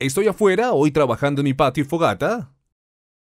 Estoy afuera, hoy trabajando en mi patio y fogata.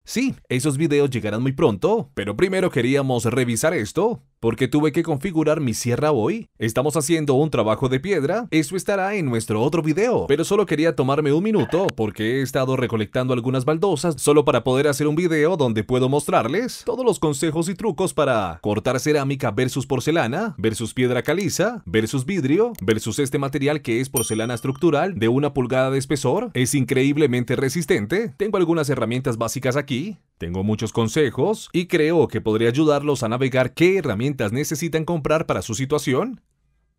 Sí, esos videos llegarán muy pronto, pero primero queríamos revisar esto porque tuve que configurar mi sierra hoy. Estamos haciendo un trabajo de piedra, eso estará en nuestro otro video, pero solo quería tomarme un minuto porque he estado recolectando algunas baldosas solo para poder hacer un video donde puedo mostrarles todos los consejos y trucos para cortar cerámica versus porcelana, versus piedra caliza, versus vidrio, versus este material que es porcelana estructural de una pulgada de espesor, es increíblemente resistente, tengo algunas herramientas básicas aquí, tengo muchos consejos y creo que podría ayudarlos a navegar qué herramientas necesitan comprar para su situación?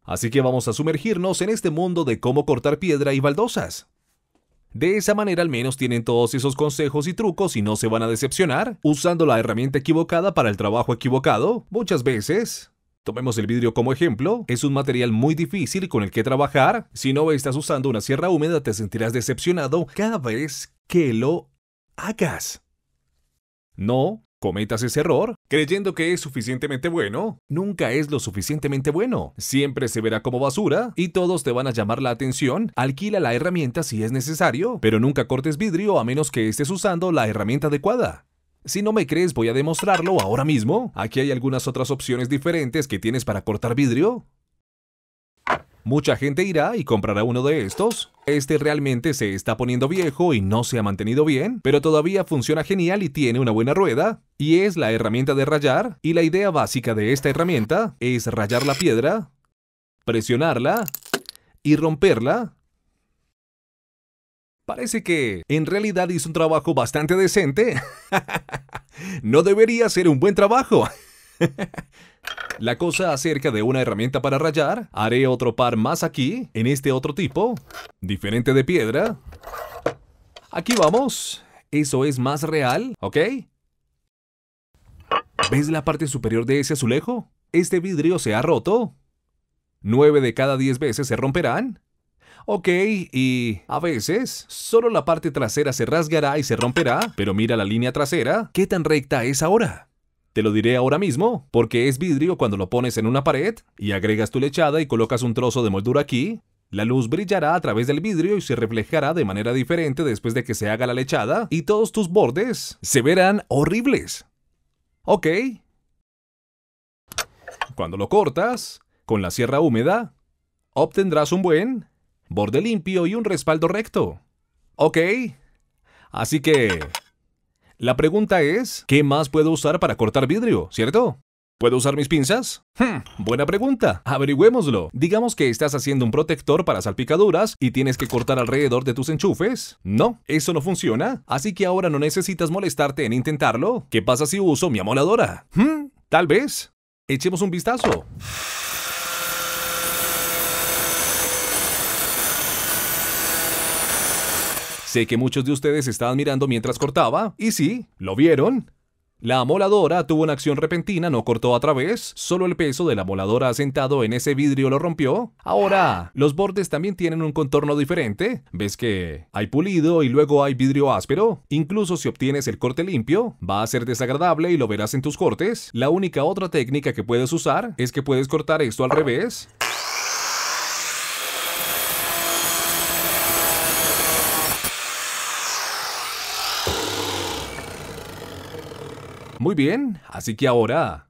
Así que vamos a sumergirnos en este mundo de cómo cortar piedra y baldosas. De esa manera al menos tienen todos esos consejos y trucos y no se van a decepcionar, usando la herramienta equivocada para el trabajo equivocado, muchas veces. Tomemos el vidrio como ejemplo, es un material muy difícil con el que trabajar, si no estás usando una sierra húmeda te sentirás decepcionado cada vez que lo hagas. No, Cometas ese error creyendo que es suficientemente bueno. Nunca es lo suficientemente bueno. Siempre se verá como basura y todos te van a llamar la atención. Alquila la herramienta si es necesario, pero nunca cortes vidrio a menos que estés usando la herramienta adecuada. Si no me crees, voy a demostrarlo ahora mismo. Aquí hay algunas otras opciones diferentes que tienes para cortar vidrio. Mucha gente irá y comprará uno de estos. Este realmente se está poniendo viejo y no se ha mantenido bien, pero todavía funciona genial y tiene una buena rueda. Y es la herramienta de rayar, y la idea básica de esta herramienta es rayar la piedra, presionarla y romperla Parece que en realidad hizo un trabajo bastante decente. no debería ser un buen trabajo. La cosa acerca de una herramienta para rayar, haré otro par más aquí, en este otro tipo, diferente de piedra. Aquí vamos, eso es más real, ¿ok? ¿Ves la parte superior de ese azulejo? Este vidrio se ha roto. Nueve de cada 10 veces se romperán. Ok, y a veces solo la parte trasera se rasgará y se romperá, pero mira la línea trasera, ¿qué tan recta es ahora? Te lo diré ahora mismo, porque es vidrio cuando lo pones en una pared y agregas tu lechada y colocas un trozo de moldura aquí, la luz brillará a través del vidrio y se reflejará de manera diferente después de que se haga la lechada y todos tus bordes se verán horribles. Ok. Cuando lo cortas, con la sierra húmeda, obtendrás un buen borde limpio y un respaldo recto. Ok. Así que la pregunta es, ¿qué más puedo usar para cortar vidrio, cierto? ¿Puedo usar mis pinzas? Hmm, buena pregunta. Averigüémoslo. Digamos que estás haciendo un protector para salpicaduras y tienes que cortar alrededor de tus enchufes. No, eso no funciona. Así que ahora no necesitas molestarte en intentarlo. ¿Qué pasa si uso mi amoladora? Hmm, tal vez. Echemos un vistazo. Sé que muchos de ustedes estaban mirando mientras cortaba, y sí, lo vieron. La amoladora tuvo una acción repentina, no cortó a través, solo el peso de la amoladora asentado en ese vidrio lo rompió. Ahora, los bordes también tienen un contorno diferente. ¿Ves que hay pulido y luego hay vidrio áspero? Incluso si obtienes el corte limpio, va a ser desagradable y lo verás en tus cortes. La única otra técnica que puedes usar es que puedes cortar esto al revés. Muy bien, así que ahora...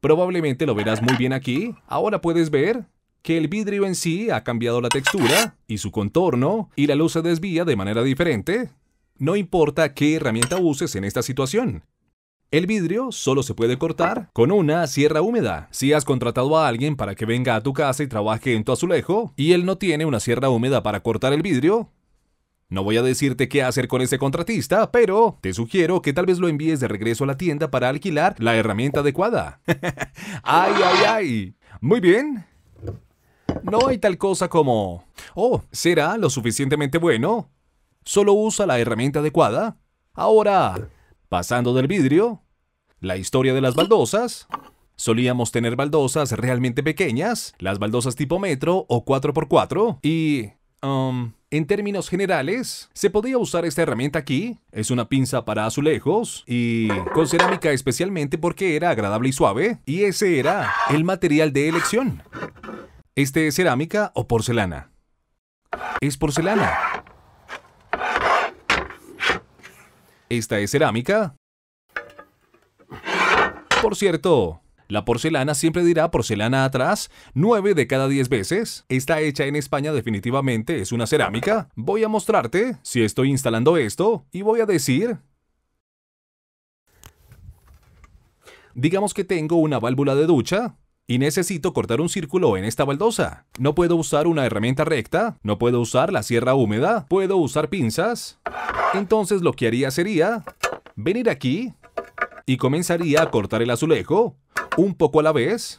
Probablemente lo verás muy bien aquí. Ahora puedes ver que el vidrio en sí ha cambiado la textura y su contorno y la luz se desvía de manera diferente. No importa qué herramienta uses en esta situación. El vidrio solo se puede cortar con una sierra húmeda. Si has contratado a alguien para que venga a tu casa y trabaje en tu azulejo y él no tiene una sierra húmeda para cortar el vidrio, no voy a decirte qué hacer con ese contratista, pero te sugiero que tal vez lo envíes de regreso a la tienda para alquilar la herramienta adecuada. ¡Ay, ay, ay! Muy bien. No hay tal cosa como... Oh, ¿será lo suficientemente bueno? ¿Solo usa la herramienta adecuada? Ahora, pasando del vidrio, la historia de las baldosas... Solíamos tener baldosas realmente pequeñas, las baldosas tipo metro o 4x4 y... Um, en términos generales, ¿se podía usar esta herramienta aquí? Es una pinza para azulejos y con cerámica especialmente porque era agradable y suave y ese era el material de elección. ¿Este es cerámica o porcelana? Es porcelana. ¿Esta es cerámica? Por cierto, la porcelana siempre dirá porcelana atrás 9 de cada 10 veces. Está hecha en España definitivamente, es una cerámica. Voy a mostrarte si estoy instalando esto y voy a decir... Digamos que tengo una válvula de ducha y necesito cortar un círculo en esta baldosa. No puedo usar una herramienta recta, no puedo usar la sierra húmeda, puedo usar pinzas. Entonces lo que haría sería venir aquí y comenzaría a cortar el azulejo, un poco a la vez.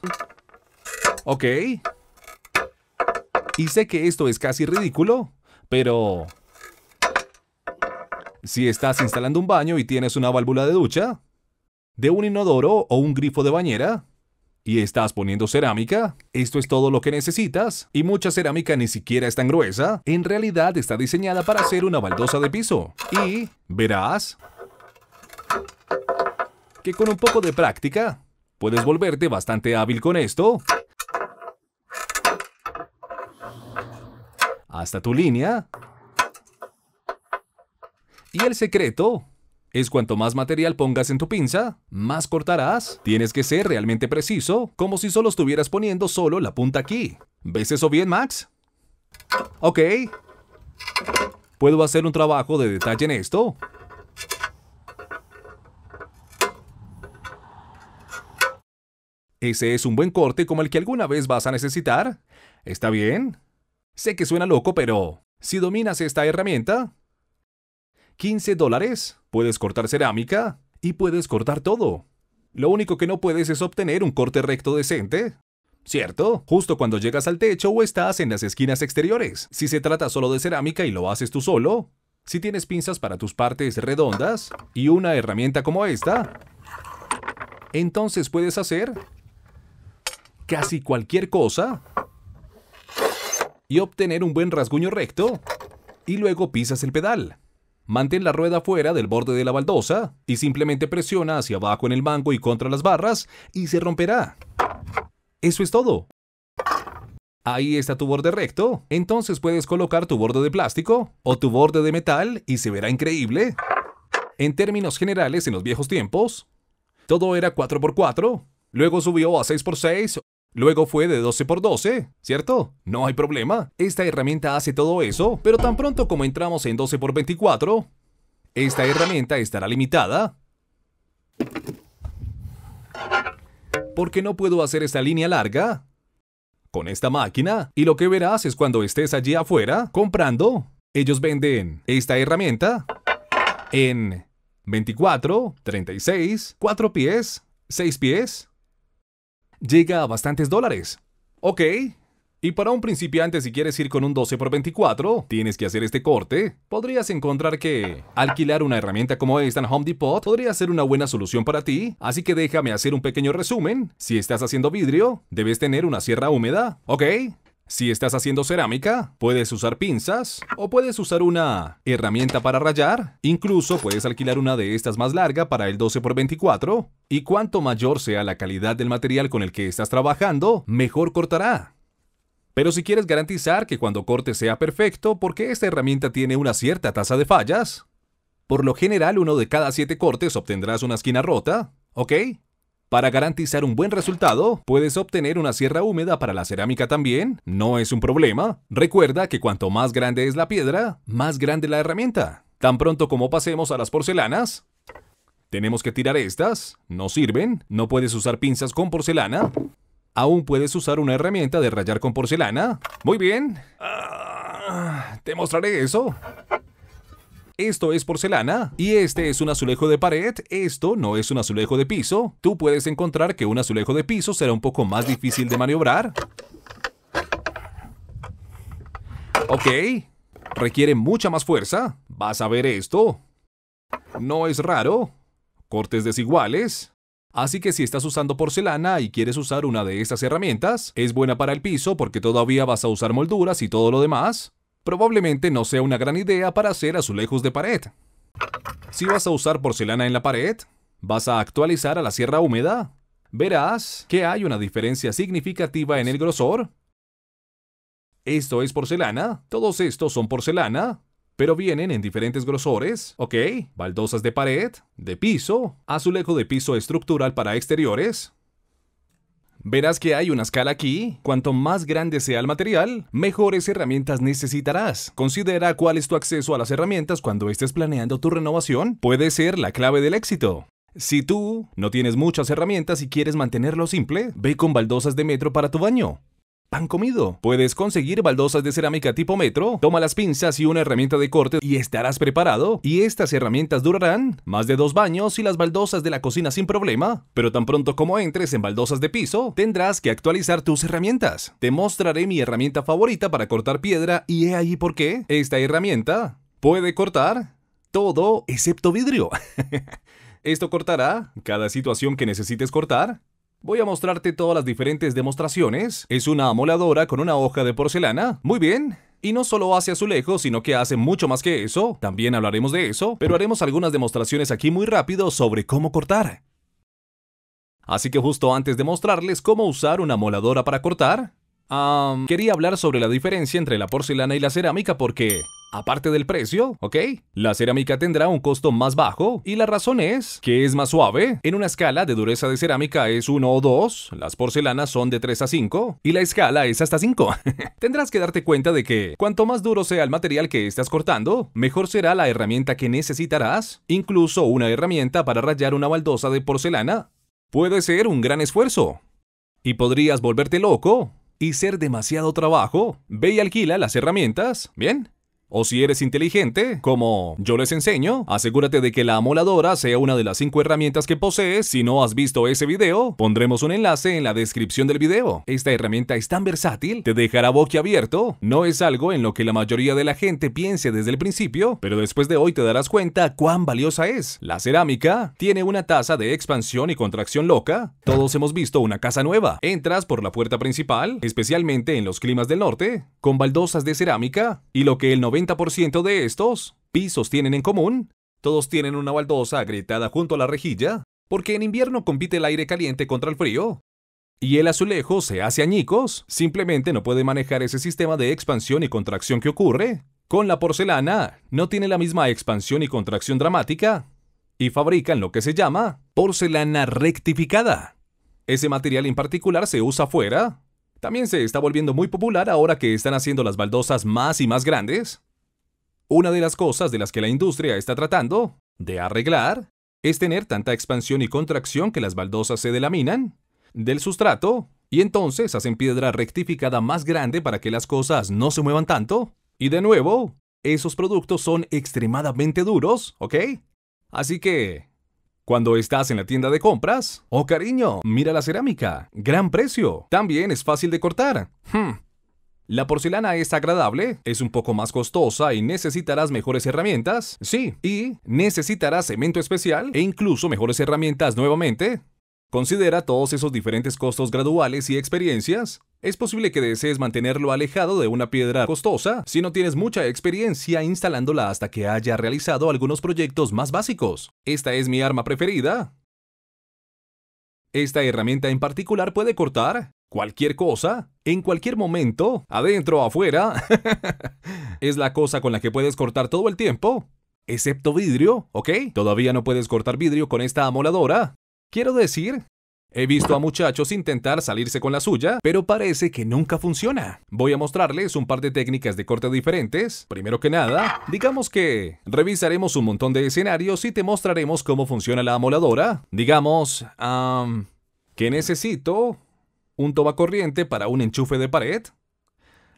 Ok. Y sé que esto es casi ridículo, pero... Si estás instalando un baño y tienes una válvula de ducha, de un inodoro o un grifo de bañera, y estás poniendo cerámica, esto es todo lo que necesitas, y mucha cerámica ni siquiera es tan gruesa, en realidad está diseñada para ser una baldosa de piso. Y verás que con un poco de práctica puedes volverte bastante hábil con esto. Hasta tu línea. Y el secreto es cuanto más material pongas en tu pinza, más cortarás. Tienes que ser realmente preciso, como si solo estuvieras poniendo solo la punta aquí. ¿Ves eso bien, Max? Ok. ¿Puedo hacer un trabajo de detalle en esto? Ese es un buen corte como el que alguna vez vas a necesitar. ¿Está bien? Sé que suena loco, pero si dominas esta herramienta, 15 dólares, puedes cortar cerámica y puedes cortar todo. Lo único que no puedes es obtener un corte recto decente, ¿cierto? Justo cuando llegas al techo o estás en las esquinas exteriores. Si se trata solo de cerámica y lo haces tú solo, si tienes pinzas para tus partes redondas y una herramienta como esta, entonces puedes hacer casi cualquier cosa y obtener un buen rasguño recto y luego pisas el pedal. Mantén la rueda fuera del borde de la baldosa y simplemente presiona hacia abajo en el mango y contra las barras y se romperá. Eso es todo. Ahí está tu borde recto, entonces puedes colocar tu borde de plástico o tu borde de metal y se verá increíble. En términos generales, en los viejos tiempos, todo era 4x4, luego subió a 6x6 Luego fue de 12 x 12, ¿cierto? No hay problema. Esta herramienta hace todo eso, pero tan pronto como entramos en 12 x 24, esta herramienta estará limitada. Porque no puedo hacer esta línea larga con esta máquina y lo que verás es cuando estés allí afuera comprando, ellos venden esta herramienta en 24, 36, 4 pies, 6 pies, llega a bastantes dólares. Ok. Y para un principiante, si quieres ir con un 12 por 24, tienes que hacer este corte. Podrías encontrar que alquilar una herramienta como esta en Home Depot podría ser una buena solución para ti. Así que déjame hacer un pequeño resumen. Si estás haciendo vidrio, debes tener una sierra húmeda. Ok. Si estás haciendo cerámica, puedes usar pinzas o puedes usar una herramienta para rayar. Incluso puedes alquilar una de estas más larga para el 12x24. Y cuanto mayor sea la calidad del material con el que estás trabajando, mejor cortará. Pero si quieres garantizar que cuando corte sea perfecto, porque esta herramienta tiene una cierta tasa de fallas, por lo general uno de cada siete cortes obtendrás una esquina rota, ¿ok? Para garantizar un buen resultado, puedes obtener una sierra húmeda para la cerámica también, no es un problema. Recuerda que cuanto más grande es la piedra, más grande la herramienta. Tan pronto como pasemos a las porcelanas, tenemos que tirar estas, no sirven, no puedes usar pinzas con porcelana. Aún puedes usar una herramienta de rayar con porcelana. Muy bien. Ah, te mostraré eso esto es porcelana y este es un azulejo de pared, esto no es un azulejo de piso. Tú puedes encontrar que un azulejo de piso será un poco más difícil de maniobrar. Ok, requiere mucha más fuerza. Vas a ver esto. No es raro. Cortes desiguales. Así que si estás usando porcelana y quieres usar una de estas herramientas, es buena para el piso porque todavía vas a usar molduras y todo lo demás, probablemente no sea una gran idea para hacer azulejos de pared. Si vas a usar porcelana en la pared, vas a actualizar a la sierra húmeda, verás que hay una diferencia significativa en el grosor. Esto es porcelana, todos estos son porcelana, pero vienen en diferentes grosores, ¿ok? Baldosas de pared, de piso, azulejo de piso estructural para exteriores, Verás que hay una escala aquí. Cuanto más grande sea el material, mejores herramientas necesitarás. Considera cuál es tu acceso a las herramientas cuando estés planeando tu renovación. Puede ser la clave del éxito. Si tú no tienes muchas herramientas y quieres mantenerlo simple, ve con baldosas de metro para tu baño pan comido. Puedes conseguir baldosas de cerámica tipo metro, toma las pinzas y una herramienta de corte y estarás preparado. Y estas herramientas durarán más de dos baños y las baldosas de la cocina sin problema, pero tan pronto como entres en baldosas de piso, tendrás que actualizar tus herramientas. Te mostraré mi herramienta favorita para cortar piedra y he ahí por qué. Esta herramienta puede cortar todo excepto vidrio. Esto cortará cada situación que necesites cortar Voy a mostrarte todas las diferentes demostraciones. Es una amoladora con una hoja de porcelana. Muy bien. Y no solo hace azulejos, sino que hace mucho más que eso. También hablaremos de eso, pero haremos algunas demostraciones aquí muy rápido sobre cómo cortar. Así que justo antes de mostrarles cómo usar una moladora para cortar, quería hablar sobre la diferencia entre la porcelana y la cerámica porque Aparte del precio, ¿ok? La cerámica tendrá un costo más bajo y la razón es que es más suave. En una escala de dureza de cerámica es 1 o 2, las porcelanas son de 3 a 5 y la escala es hasta 5. Tendrás que darte cuenta de que cuanto más duro sea el material que estás cortando, mejor será la herramienta que necesitarás. Incluso una herramienta para rayar una baldosa de porcelana puede ser un gran esfuerzo. Y podrías volverte loco y ser demasiado trabajo. Ve y alquila las herramientas, ¿bien? O si eres inteligente, como yo les enseño, asegúrate de que la amoladora sea una de las 5 herramientas que posees. Si no has visto ese video, pondremos un enlace en la descripción del video. Esta herramienta es tan versátil, te dejará boquiabierto. No es algo en lo que la mayoría de la gente piense desde el principio, pero después de hoy te darás cuenta cuán valiosa es. La cerámica tiene una tasa de expansión y contracción loca. Todos hemos visto una casa nueva. Entras por la puerta principal, especialmente en los climas del norte, con baldosas de cerámica, y lo que el 90% de estos pisos tienen en común, todos tienen una baldosa agrietada junto a la rejilla, porque en invierno compite el aire caliente contra el frío. Y el azulejo se hace añicos, simplemente no puede manejar ese sistema de expansión y contracción que ocurre. Con la porcelana, no tiene la misma expansión y contracción dramática, y fabrican lo que se llama porcelana rectificada. Ese material en particular se usa fuera, también se está volviendo muy popular ahora que están haciendo las baldosas más y más grandes. Una de las cosas de las que la industria está tratando de arreglar es tener tanta expansión y contracción que las baldosas se delaminan del sustrato y entonces hacen piedra rectificada más grande para que las cosas no se muevan tanto. Y de nuevo, esos productos son extremadamente duros, ¿ok? Así que cuando estás en la tienda de compras, oh cariño, mira la cerámica, gran precio, también es fácil de cortar. Hmm. La porcelana es agradable, es un poco más costosa y necesitarás mejores herramientas, sí, y necesitarás cemento especial e incluso mejores herramientas nuevamente. Considera todos esos diferentes costos graduales y experiencias es posible que desees mantenerlo alejado de una piedra costosa si no tienes mucha experiencia instalándola hasta que haya realizado algunos proyectos más básicos. Esta es mi arma preferida. Esta herramienta en particular puede cortar cualquier cosa, en cualquier momento, adentro o afuera. es la cosa con la que puedes cortar todo el tiempo, excepto vidrio, ¿ok? Todavía no puedes cortar vidrio con esta amoladora. Quiero decir He visto a muchachos intentar salirse con la suya, pero parece que nunca funciona. Voy a mostrarles un par de técnicas de corte diferentes. Primero que nada, digamos que revisaremos un montón de escenarios y te mostraremos cómo funciona la amoladora. Digamos, que necesito un toba corriente para un enchufe de pared.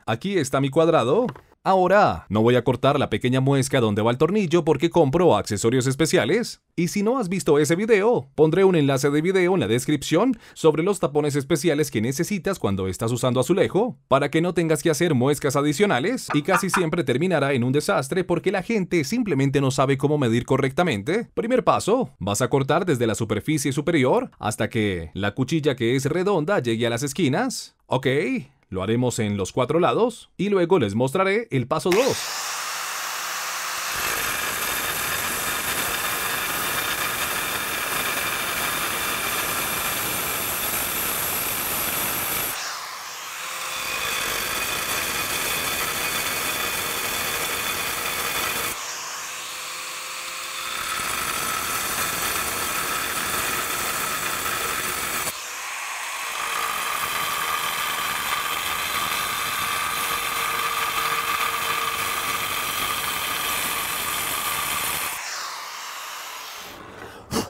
Aquí está mi cuadrado. Ahora, no voy a cortar la pequeña muesca donde va el tornillo porque compro accesorios especiales. Y si no has visto ese video, pondré un enlace de video en la descripción sobre los tapones especiales que necesitas cuando estás usando azulejo, para que no tengas que hacer muescas adicionales y casi siempre terminará en un desastre porque la gente simplemente no sabe cómo medir correctamente. Primer paso, vas a cortar desde la superficie superior hasta que la cuchilla que es redonda llegue a las esquinas. Ok, lo haremos en los cuatro lados y luego les mostraré el paso 2.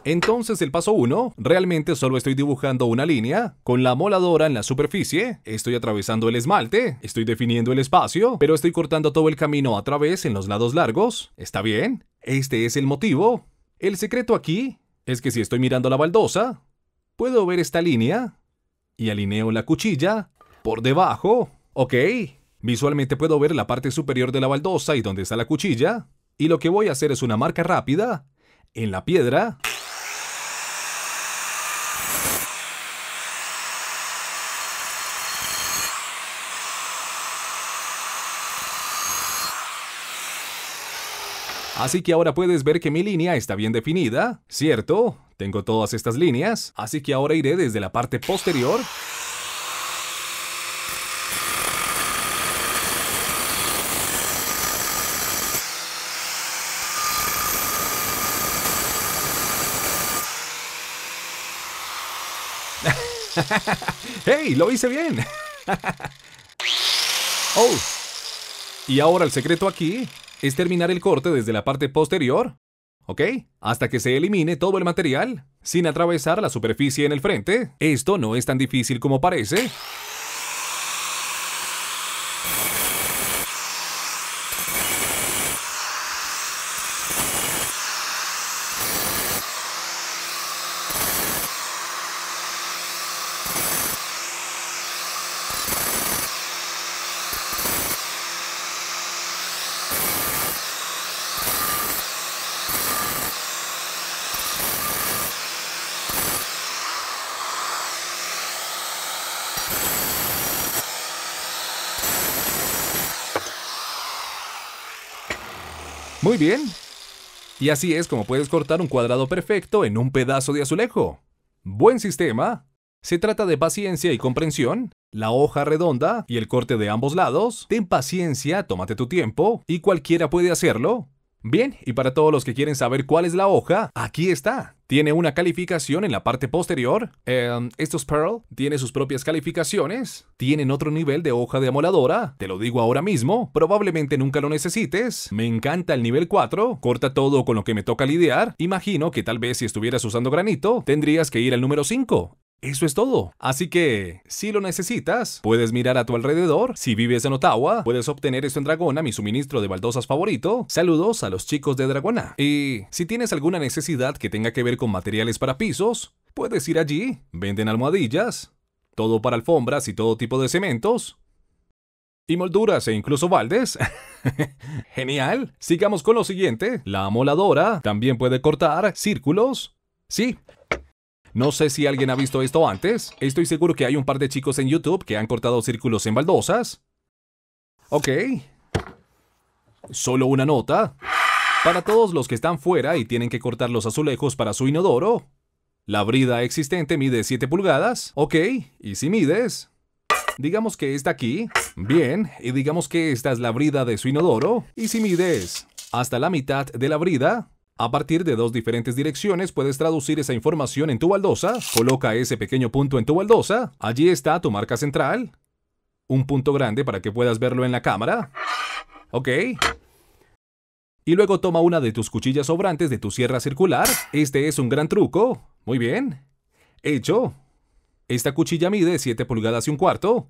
Entonces el paso 1, realmente solo estoy dibujando una línea, con la moladora en la superficie, estoy atravesando el esmalte, estoy definiendo el espacio, pero estoy cortando todo el camino a través en los lados largos. ¿Está bien? Este es el motivo. El secreto aquí es que si estoy mirando la baldosa, puedo ver esta línea y alineo la cuchilla por debajo. Ok, visualmente puedo ver la parte superior de la baldosa y donde está la cuchilla. Y lo que voy a hacer es una marca rápida en la piedra Así que ahora puedes ver que mi línea está bien definida, ¿cierto? Tengo todas estas líneas, así que ahora iré desde la parte posterior ¡Hey! ¡Lo hice bien! ¡Oh! Y ahora el secreto aquí es terminar el corte desde la parte posterior, ¿ok? Hasta que se elimine todo el material, sin atravesar la superficie en el frente. Esto no es tan difícil como parece. bien. Y así es como puedes cortar un cuadrado perfecto en un pedazo de azulejo. Buen sistema. Se trata de paciencia y comprensión. La hoja redonda y el corte de ambos lados. Ten paciencia, tómate tu tiempo y cualquiera puede hacerlo. Bien, y para todos los que quieren saber cuál es la hoja, aquí está. Tiene una calificación en la parte posterior. Em, estos Pearl tiene sus propias calificaciones. Tienen otro nivel de hoja de amoladora. Te lo digo ahora mismo. Probablemente nunca lo necesites. Me encanta el nivel 4. Corta todo con lo que me toca lidiar. Imagino que tal vez si estuvieras usando granito, tendrías que ir al número 5. Eso es todo. Así que, si lo necesitas, puedes mirar a tu alrededor. Si vives en Ottawa, puedes obtener esto en Dragona, mi suministro de baldosas favorito. Saludos a los chicos de Dragona. Y si tienes alguna necesidad que tenga que ver con materiales para pisos, puedes ir allí. Venden almohadillas, todo para alfombras y todo tipo de cementos. Y molduras e incluso baldes. Genial. Sigamos con lo siguiente. La amoladora también puede cortar círculos. Sí, no sé si alguien ha visto esto antes. Estoy seguro que hay un par de chicos en YouTube que han cortado círculos en baldosas. Ok. Solo una nota. Para todos los que están fuera y tienen que cortar los azulejos para su inodoro, la brida existente mide 7 pulgadas. Ok, y si mides... Digamos que está aquí. Bien, y digamos que esta es la brida de su inodoro. Y si mides hasta la mitad de la brida, a partir de dos diferentes direcciones puedes traducir esa información en tu baldosa, coloca ese pequeño punto en tu baldosa, allí está tu marca central, un punto grande para que puedas verlo en la cámara, ok, y luego toma una de tus cuchillas sobrantes de tu sierra circular, este es un gran truco, muy bien, hecho. Esta cuchilla mide 7 pulgadas y un cuarto,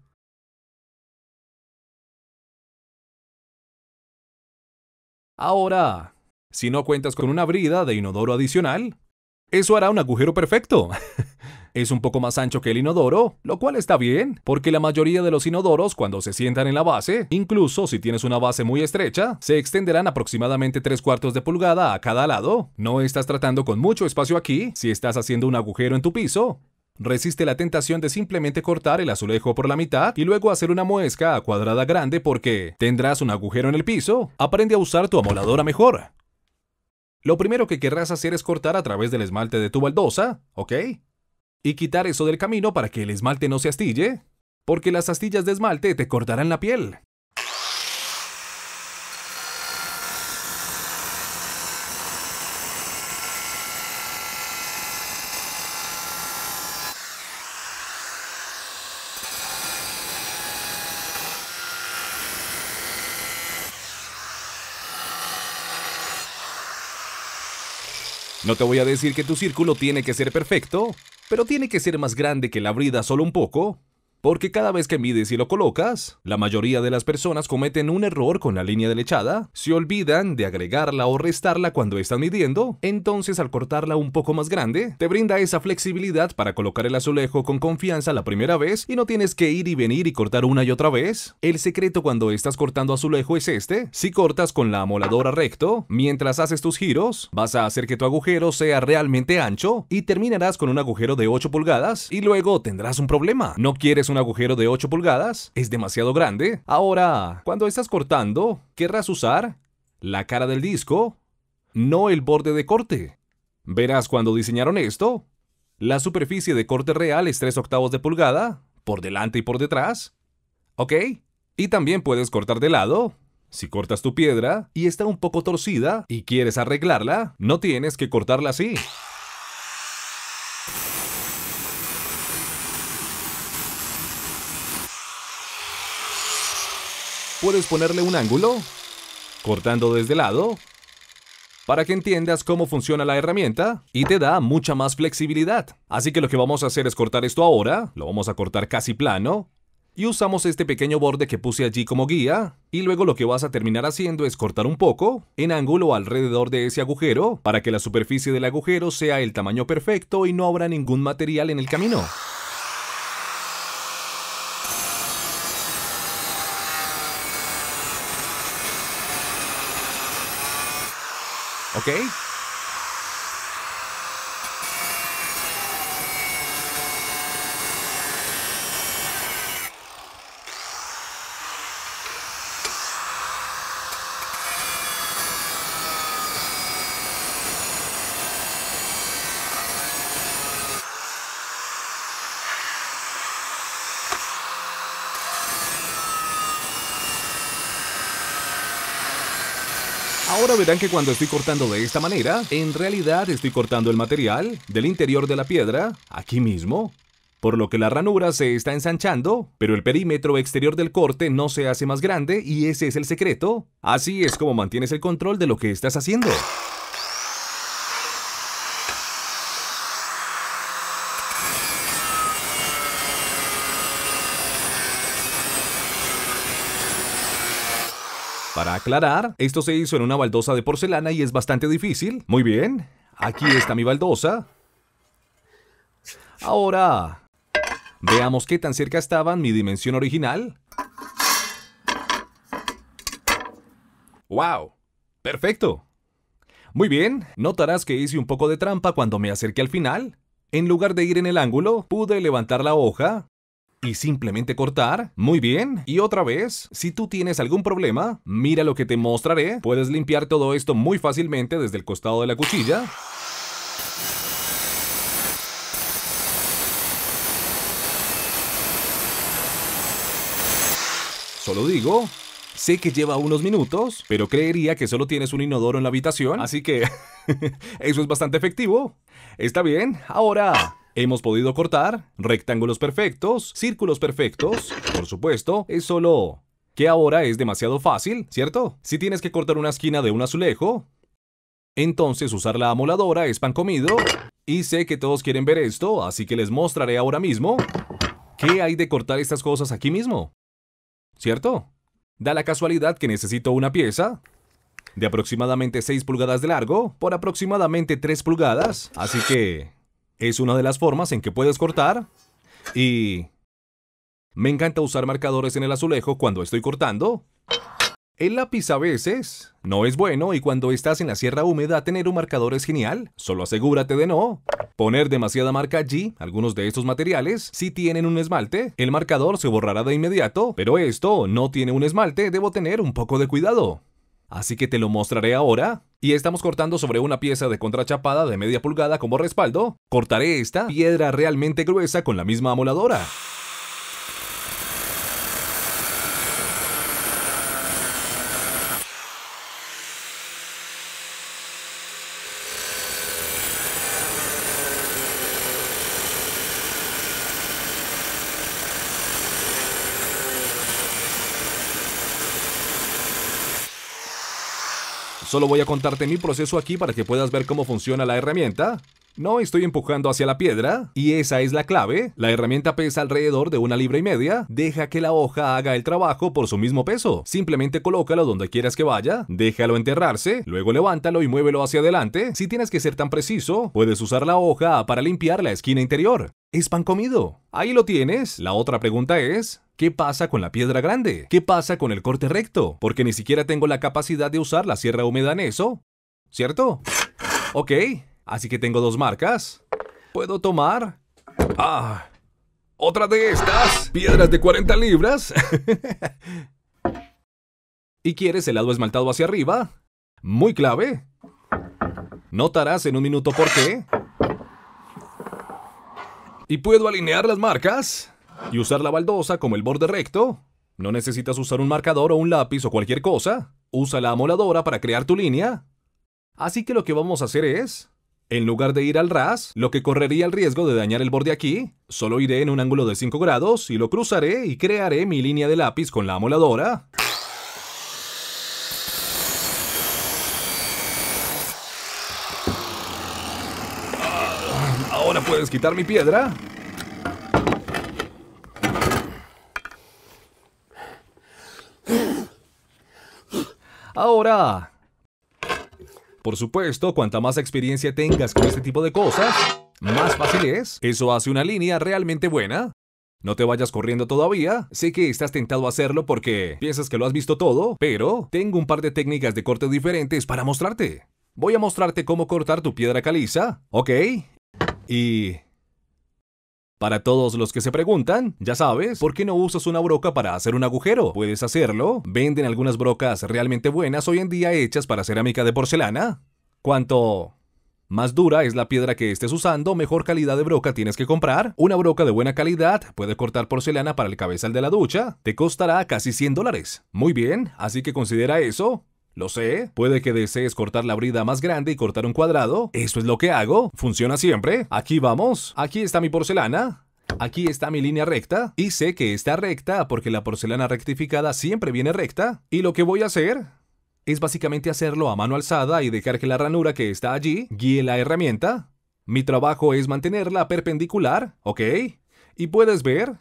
Ahora, si no cuentas con una brida de inodoro adicional, eso hará un agujero perfecto. es un poco más ancho que el inodoro, lo cual está bien, porque la mayoría de los inodoros cuando se sientan en la base, incluso si tienes una base muy estrecha, se extenderán aproximadamente 3 cuartos de pulgada a cada lado. No estás tratando con mucho espacio aquí, si estás haciendo un agujero en tu piso. Resiste la tentación de simplemente cortar el azulejo por la mitad y luego hacer una muesca a cuadrada grande porque tendrás un agujero en el piso. Aprende a usar tu amoladora mejor. Lo primero que querrás hacer es cortar a través del esmalte de tu baldosa, ¿ok? Y quitar eso del camino para que el esmalte no se astille, porque las astillas de esmalte te cortarán la piel. No te voy a decir que tu círculo tiene que ser perfecto, pero tiene que ser más grande que la brida solo un poco porque cada vez que mides y lo colocas, la mayoría de las personas cometen un error con la línea de lechada, se olvidan de agregarla o restarla cuando están midiendo, entonces al cortarla un poco más grande, te brinda esa flexibilidad para colocar el azulejo con confianza la primera vez y no tienes que ir y venir y cortar una y otra vez. El secreto cuando estás cortando azulejo es este, si cortas con la amoladora recto, mientras haces tus giros, vas a hacer que tu agujero sea realmente ancho y terminarás con un agujero de 8 pulgadas y luego tendrás un problema. No quieres un agujero de 8 pulgadas? ¿Es demasiado grande? Ahora, cuando estás cortando, querrás usar la cara del disco, no el borde de corte. Verás cuando diseñaron esto, la superficie de corte real es 3 octavos de pulgada, por delante y por detrás. ¿Ok? Y también puedes cortar de lado. Si cortas tu piedra y está un poco torcida y quieres arreglarla, no tienes que cortarla así. puedes ponerle un ángulo, cortando desde el lado, para que entiendas cómo funciona la herramienta y te da mucha más flexibilidad. Así que lo que vamos a hacer es cortar esto ahora, lo vamos a cortar casi plano, y usamos este pequeño borde que puse allí como guía, y luego lo que vas a terminar haciendo es cortar un poco, en ángulo alrededor de ese agujero, para que la superficie del agujero sea el tamaño perfecto y no habrá ningún material en el camino. okay Ahora verán que cuando estoy cortando de esta manera, en realidad estoy cortando el material del interior de la piedra, aquí mismo, por lo que la ranura se está ensanchando, pero el perímetro exterior del corte no se hace más grande y ese es el secreto. Así es como mantienes el control de lo que estás haciendo. Para aclarar, esto se hizo en una baldosa de porcelana y es bastante difícil. Muy bien, aquí está mi baldosa. Ahora, veamos qué tan cerca estaban mi dimensión original. ¡Wow! ¡Perfecto! Muy bien, notarás que hice un poco de trampa cuando me acerqué al final. En lugar de ir en el ángulo, pude levantar la hoja y simplemente cortar. Muy bien. Y otra vez, si tú tienes algún problema, mira lo que te mostraré. Puedes limpiar todo esto muy fácilmente desde el costado de la cuchilla. Solo digo, sé que lleva unos minutos, pero creería que solo tienes un inodoro en la habitación, así que eso es bastante efectivo. Está bien, ahora... Hemos podido cortar rectángulos perfectos, círculos perfectos, por supuesto, es solo que ahora es demasiado fácil, ¿cierto? Si tienes que cortar una esquina de un azulejo, entonces usar la amoladora es pan comido. Y sé que todos quieren ver esto, así que les mostraré ahora mismo qué hay de cortar estas cosas aquí mismo. ¿Cierto? Da la casualidad que necesito una pieza de aproximadamente 6 pulgadas de largo por aproximadamente 3 pulgadas, así que es una de las formas en que puedes cortar. Y... Me encanta usar marcadores en el azulejo cuando estoy cortando. El lápiz a veces no es bueno y cuando estás en la sierra húmeda tener un marcador es genial, solo asegúrate de no. Poner demasiada marca allí, algunos de estos materiales, si tienen un esmalte, el marcador se borrará de inmediato, pero esto no tiene un esmalte, debo tener un poco de cuidado. Así que te lo mostraré ahora. Y estamos cortando sobre una pieza de contrachapada de media pulgada como respaldo. Cortaré esta piedra realmente gruesa con la misma amoladora. Solo voy a contarte mi proceso aquí para que puedas ver cómo funciona la herramienta. No estoy empujando hacia la piedra, y esa es la clave. La herramienta pesa alrededor de una libra y media. Deja que la hoja haga el trabajo por su mismo peso. Simplemente colócalo donde quieras que vaya, déjalo enterrarse, luego levántalo y muévelo hacia adelante. Si tienes que ser tan preciso, puedes usar la hoja para limpiar la esquina interior es pan comido. Ahí lo tienes. La otra pregunta es, ¿Qué pasa con la piedra grande? ¿Qué pasa con el corte recto? Porque ni siquiera tengo la capacidad de usar la sierra húmeda en eso. ¿Cierto? Ok, así que tengo dos marcas. ¿Puedo tomar? ¡Ah! ¡Otra de estas! ¡Piedras de 40 libras! ¿Y quieres el lado esmaltado hacia arriba? Muy clave. Notarás en un minuto por qué. ¿Y puedo alinear las marcas? ¿Y usar la baldosa como el borde recto? ¿No necesitas usar un marcador o un lápiz o cualquier cosa? Usa la amoladora para crear tu línea. Así que lo que vamos a hacer es... En lugar de ir al ras, lo que correría el riesgo de dañar el borde aquí, solo iré en un ángulo de 5 grados y lo cruzaré y crearé mi línea de lápiz con la amoladora. puedes quitar mi piedra? Ahora... Por supuesto, cuanta más experiencia tengas con este tipo de cosas, más fácil es. Eso hace una línea realmente buena. No te vayas corriendo todavía, sé que estás tentado a hacerlo porque piensas que lo has visto todo, pero tengo un par de técnicas de corte diferentes para mostrarte. Voy a mostrarte cómo cortar tu piedra caliza, ¿ok? Y... Para todos los que se preguntan, ya sabes, ¿por qué no usas una broca para hacer un agujero? ¿Puedes hacerlo? ¿Venden algunas brocas realmente buenas hoy en día hechas para cerámica de porcelana? Cuanto más dura es la piedra que estés usando, mejor calidad de broca tienes que comprar. Una broca de buena calidad puede cortar porcelana para el cabezal de la ducha. Te costará casi 100 dólares. Muy bien, así que considera eso. Lo sé, puede que desees cortar la brida más grande y cortar un cuadrado. Eso es lo que hago. Funciona siempre. Aquí vamos. Aquí está mi porcelana. Aquí está mi línea recta y sé que está recta porque la porcelana rectificada siempre viene recta. Y lo que voy a hacer es básicamente hacerlo a mano alzada y dejar que la ranura que está allí guíe la herramienta. Mi trabajo es mantenerla perpendicular, ¿ok? Y puedes ver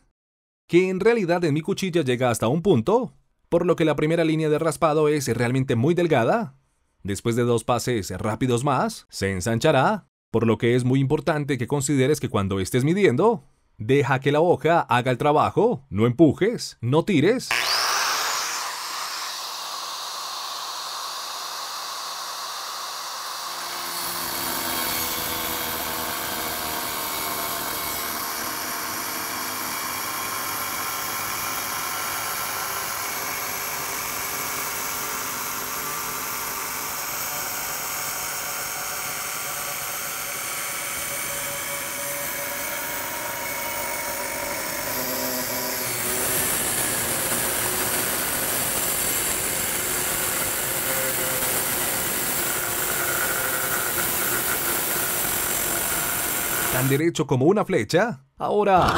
que en realidad en mi cuchilla llega hasta un punto por lo que la primera línea de raspado es realmente muy delgada. Después de dos pases rápidos más, se ensanchará, por lo que es muy importante que consideres que cuando estés midiendo, deja que la hoja haga el trabajo, no empujes, no tires. derecho como una flecha? Ahora...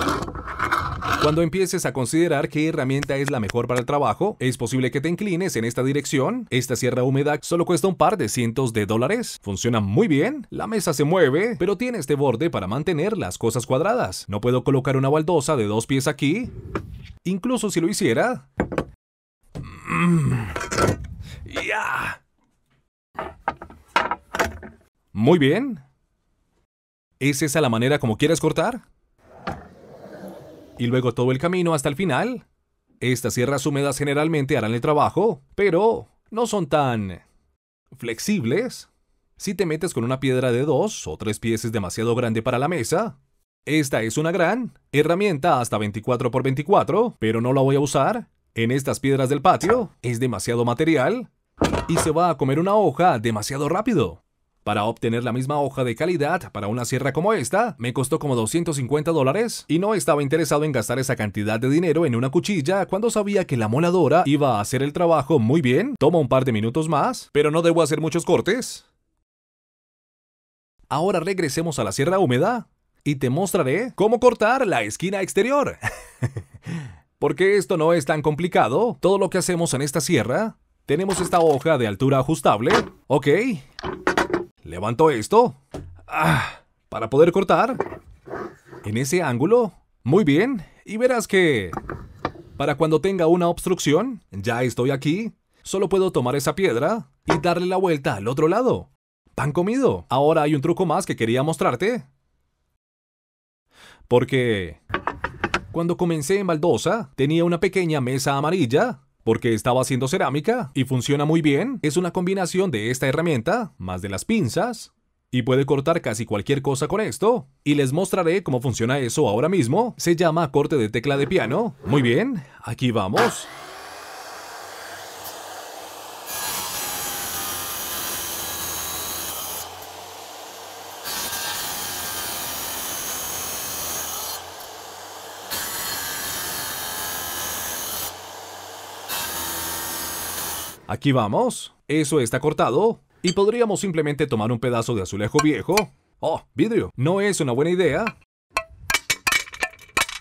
Cuando empieces a considerar qué herramienta es la mejor para el trabajo, es posible que te inclines en esta dirección. Esta sierra húmeda solo cuesta un par de cientos de dólares. Funciona muy bien, la mesa se mueve, pero tiene este borde para mantener las cosas cuadradas. No puedo colocar una baldosa de dos pies aquí. Incluso si lo hiciera... Mm. ¡Ya! Muy bien. ¿Es esa la manera como quieres cortar? Y luego todo el camino hasta el final. Estas sierras húmedas generalmente harán el trabajo, pero no son tan flexibles. Si te metes con una piedra de dos o tres pies demasiado grande para la mesa, esta es una gran herramienta hasta 24 x 24, pero no la voy a usar. En estas piedras del patio es demasiado material y se va a comer una hoja demasiado rápido. Para obtener la misma hoja de calidad para una sierra como esta, me costó como 250 dólares y no estaba interesado en gastar esa cantidad de dinero en una cuchilla cuando sabía que la moladora iba a hacer el trabajo muy bien. Toma un par de minutos más, pero no debo hacer muchos cortes. Ahora regresemos a la sierra húmeda y te mostraré cómo cortar la esquina exterior. Porque esto no es tan complicado. Todo lo que hacemos en esta sierra, tenemos esta hoja de altura ajustable. Ok. Levanto esto. Ah, para poder cortar. En ese ángulo. Muy bien. Y verás que... Para cuando tenga una obstrucción, ya estoy aquí. Solo puedo tomar esa piedra y darle la vuelta al otro lado. Pan comido. Ahora hay un truco más que quería mostrarte. Porque... Cuando comencé en baldosa, tenía una pequeña mesa amarilla porque estaba haciendo cerámica y funciona muy bien. Es una combinación de esta herramienta, más de las pinzas, y puede cortar casi cualquier cosa con esto. Y les mostraré cómo funciona eso ahora mismo. Se llama corte de tecla de piano. Muy bien, aquí vamos. Aquí vamos. Eso está cortado. Y podríamos simplemente tomar un pedazo de azulejo viejo. Oh, vidrio. No es una buena idea.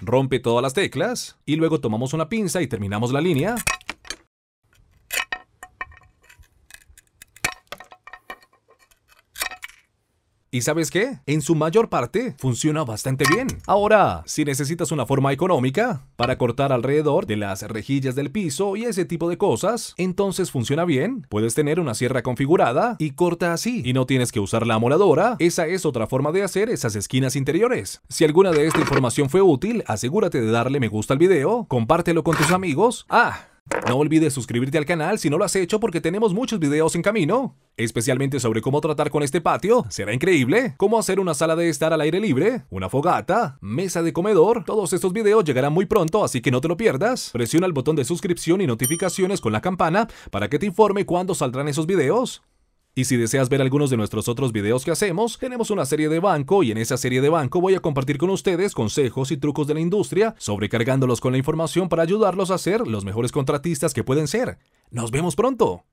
Rompe todas las teclas y luego tomamos una pinza y terminamos la línea. ¿Y sabes qué? En su mayor parte funciona bastante bien. Ahora, si necesitas una forma económica para cortar alrededor de las rejillas del piso y ese tipo de cosas, entonces funciona bien. Puedes tener una sierra configurada y corta así. Y no tienes que usar la amoladora. Esa es otra forma de hacer esas esquinas interiores. Si alguna de esta información fue útil, asegúrate de darle me gusta al video, compártelo con tus amigos. Ah, no olvides suscribirte al canal si no lo has hecho porque tenemos muchos videos en camino, especialmente sobre cómo tratar con este patio, será increíble, cómo hacer una sala de estar al aire libre, una fogata, mesa de comedor, todos estos videos llegarán muy pronto así que no te lo pierdas. Presiona el botón de suscripción y notificaciones con la campana para que te informe cuándo saldrán esos videos. Y si deseas ver algunos de nuestros otros videos que hacemos, tenemos una serie de banco y en esa serie de banco voy a compartir con ustedes consejos y trucos de la industria, sobrecargándolos con la información para ayudarlos a ser los mejores contratistas que pueden ser. ¡Nos vemos pronto!